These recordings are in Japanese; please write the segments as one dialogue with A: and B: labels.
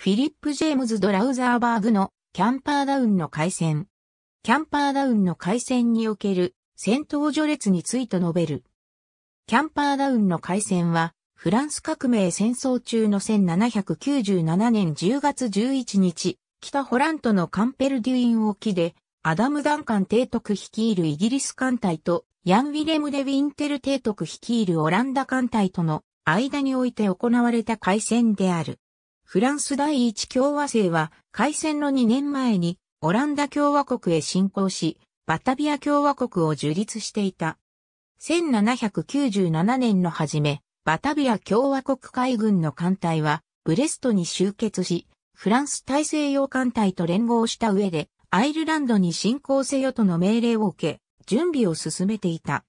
A: フィリップ・ジェームズ・ドラウザーバーグのキャンパーダウンの海戦。キャンパーダウンの海戦における戦闘序列について述べる。キャンパーダウンの海戦は、フランス革命戦争中の1797年10月11日、北ホラントのカンペルデュイン沖で、アダム・ダンカン提督率いるイギリス艦隊と、ヤン・ウィレム・デ・ウィンテル提督率いるオランダ艦隊との間において行われた海戦である。フランス第一共和制は、開戦の2年前に、オランダ共和国へ侵攻し、バタビア共和国を樹立していた。1797年の初め、バタビア共和国海軍の艦隊は、ブレストに集結し、フランス大西洋艦隊と連合した上で、アイルランドに侵攻せよとの命令を受け、準備を進めていた。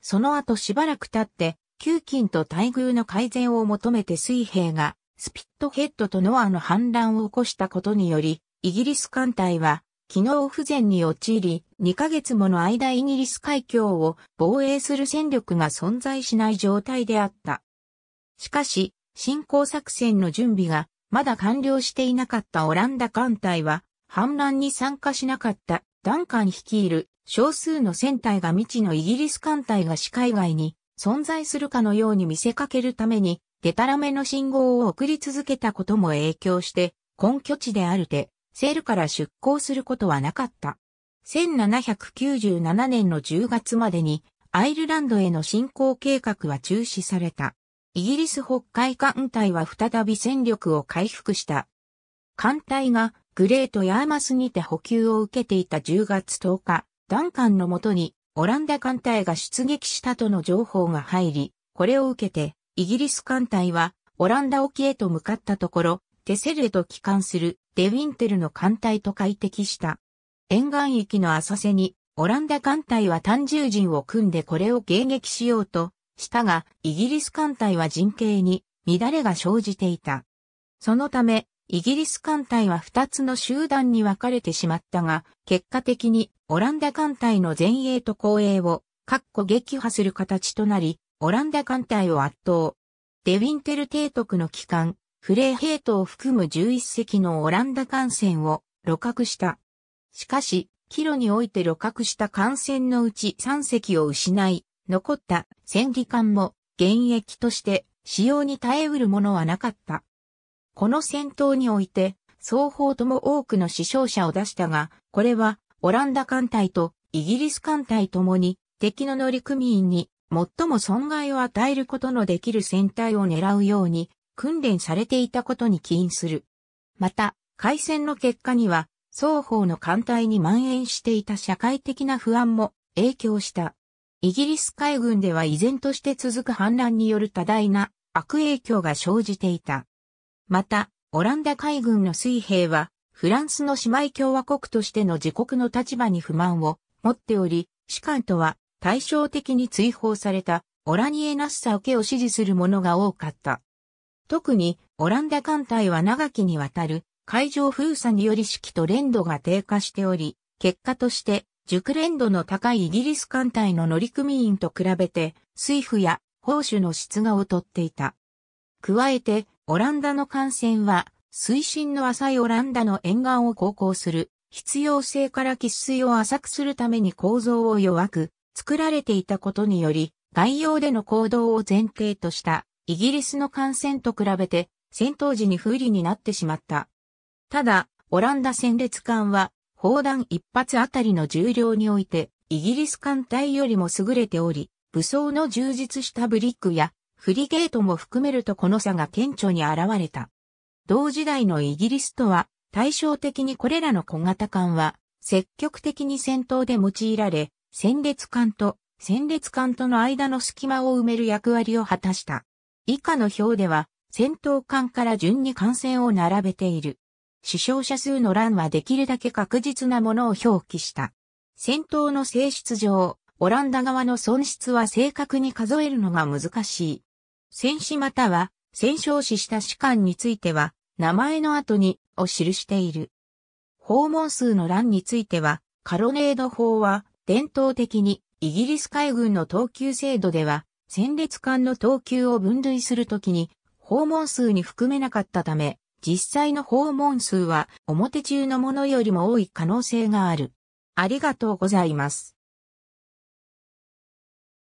A: その後しばらく経って、給金と待遇の改善を求めて水兵がスピットヘッドとノアの反乱を起こしたことにより、イギリス艦隊は、機能不全に陥り、2ヶ月もの間イギリス海峡を防衛する戦力が存在しない状態であった。しかし、進行作戦の準備がまだ完了していなかったオランダ艦隊は、反乱に参加しなかったダンカン率いる少数の船隊が未知のイギリス艦隊が視界外に存在するかのように見せかけるためにデタラメの信号を送り続けたことも影響して、根拠地であるて、セールから出港することはなかった。1797年の10月までに、アイルランドへの進攻計画は中止された。イギリス北海艦隊は再び戦力を回復した。艦隊がグレートヤーマスにて補給を受けていた10月10日、ダンカンのもとにオランダ艦隊が出撃したとの情報が入り、これを受けてイギリス艦隊はオランダ沖へと向かったところ、テセルへと帰還するデウィンテルの艦隊と快適した。沿岸域の浅瀬にオランダ艦隊は単獣人を組んでこれを迎撃しようとしたが、イギリス艦隊は陣形に乱れが生じていた。そのため、イギリス艦隊は2つの集団に分かれてしまったが、結果的にオランダ艦隊の前衛と後衛を、っこ撃破する形となり、オランダ艦隊を圧倒。デウィンテル提督の機関、フレーヘイトを含む11隻のオランダ艦船を露獲した。しかし、キロにおいて露獲した艦船のうち3隻を失い、残った戦技艦も現役として使用に耐えうるものはなかった。この戦闘において、双方とも多くの死傷者を出したが、これはオランダ艦隊とイギリス艦隊ともに敵の乗組員に最も損害を与えることのできる船体を狙うように訓練されていたことに起因する。また、海戦の結果には、双方の艦隊に蔓延していた社会的な不安も影響した。イギリス海軍では依然として続く反乱による多大な悪影響が生じていた。また、オランダ海軍の水兵は、フランスの姉妹共和国としての自国の立場に不満を持っており、士官とは対照的に追放されたオラニエ・ナッサウけを支持する者が多かった。特にオランダ艦隊は長きにわたる海上封鎖により士気と連度が低下しており、結果として熟練度の高いイギリス艦隊の乗組員と比べて水夫や砲手の質が劣っていた。加えてオランダの艦船は水深の浅いオランダの沿岸を航行する必要性から喫水を浅くするために構造を弱く、作られていたことにより、概要での行動を前提としたイギリスの艦船と比べて戦闘時に不利になってしまった。ただ、オランダ戦列艦は砲弾一発あたりの重量においてイギリス艦隊よりも優れており、武装の充実したブリックやフリゲートも含めるとこの差が顕著に現れた。同時代のイギリスとは対照的にこれらの小型艦は積極的に戦闘で用いられ、戦列艦と戦列艦との間の隙間を埋める役割を果たした。以下の表では、戦闘艦から順に艦船を並べている。死傷者数の欄はできるだけ確実なものを表記した。戦闘の性質上、オランダ側の損失は正確に数えるのが難しい。戦死または戦勝死した士官については、名前の後にを記している。訪問数の欄については、カロネード法は伝統的にイギリス海軍の等級制度では、戦列艦の等級を分類するときに、訪問数に含めなかったため、実際の訪問数は表中のものよりも多い可能性がある。ありがとうございます。